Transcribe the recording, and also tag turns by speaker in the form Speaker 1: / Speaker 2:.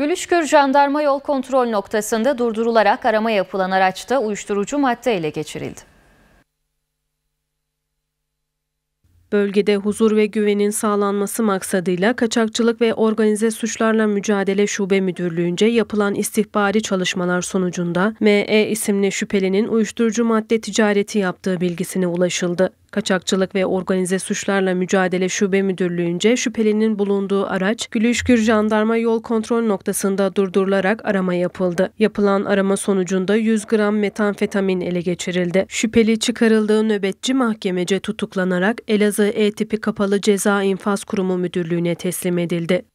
Speaker 1: Gülüşkür Jandarma Yol Kontrol Noktası'nda durdurularak arama yapılan araçta uyuşturucu
Speaker 2: madde ele geçirildi. Bölgede huzur ve güvenin sağlanması maksadıyla Kaçakçılık ve Organize Suçlarla Mücadele Şube Müdürlüğü'nce yapılan istihbari çalışmalar sonucunda ME isimli şüphelinin uyuşturucu madde ticareti yaptığı bilgisine ulaşıldı. Kaçakçılık ve Organize Suçlarla Mücadele Şube Müdürlüğü'nce şüphelinin bulunduğu araç Gülüşgür Jandarma Yol Kontrol Noktası'nda durdurularak arama yapıldı. Yapılan arama sonucunda 100 gram metanfetamin ele geçirildi. Şüpheli çıkarıldığı nöbetçi mahkemece tutuklanarak Elazığ E-Tipi Kapalı Ceza İnfaz Kurumu Müdürlüğü'ne teslim edildi.